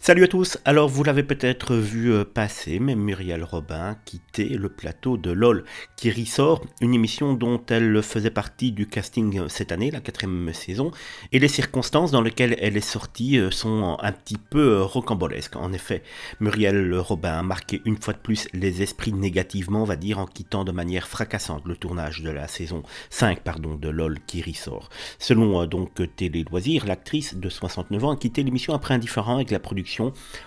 Salut à tous, alors vous l'avez peut-être vu euh, passer, mais Muriel Robin quittait le plateau de LOL, qui ressort une émission dont elle faisait partie du casting euh, cette année, la quatrième saison, et les circonstances dans lesquelles elle est sortie euh, sont un petit peu rocambolesques. En effet, Muriel Robin a marqué une fois de plus les esprits négativement, on va dire, en quittant de manière fracassante le tournage de la saison 5 pardon, de LOL qui ressort. Selon donc Télé Loisirs, l'actrice de 69 ans a quitté l'émission après un différend avec la production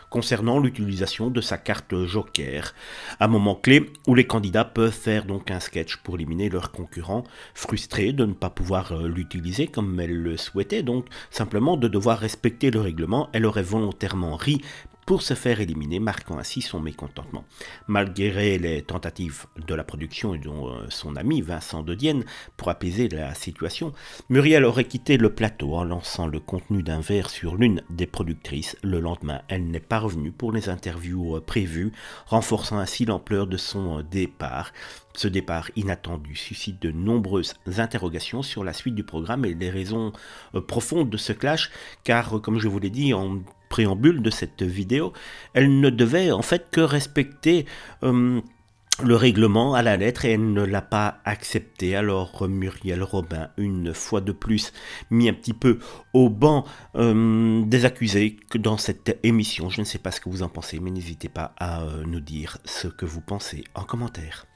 concernant l'utilisation de sa carte Joker. Un moment clé où les candidats peuvent faire donc un sketch pour éliminer leurs concurrents, frustrés de ne pas pouvoir euh, l'utiliser comme elle le souhaitait, donc simplement de devoir respecter le règlement, elle aurait volontairement ri pour se faire éliminer, marquant ainsi son mécontentement. Malgré les tentatives de la production et de euh, son ami Vincent de pour apaiser la situation, Muriel aurait quitté le plateau en lançant le contenu d'un verre sur l'une des productrices. Le lendemain, elle n'est pas revenue pour les interviews euh, prévues, renforçant ainsi l'ampleur de son euh, départ. Ce départ inattendu suscite de nombreuses interrogations sur la suite du programme et les raisons profondes de ce clash, car comme je vous l'ai dit, en préambule de cette vidéo, elle ne devait en fait que respecter euh, le règlement à la lettre et elle ne l'a pas accepté. Alors Muriel Robin, une fois de plus, mis un petit peu au banc euh, des accusés dans cette émission. Je ne sais pas ce que vous en pensez, mais n'hésitez pas à euh, nous dire ce que vous pensez en commentaire.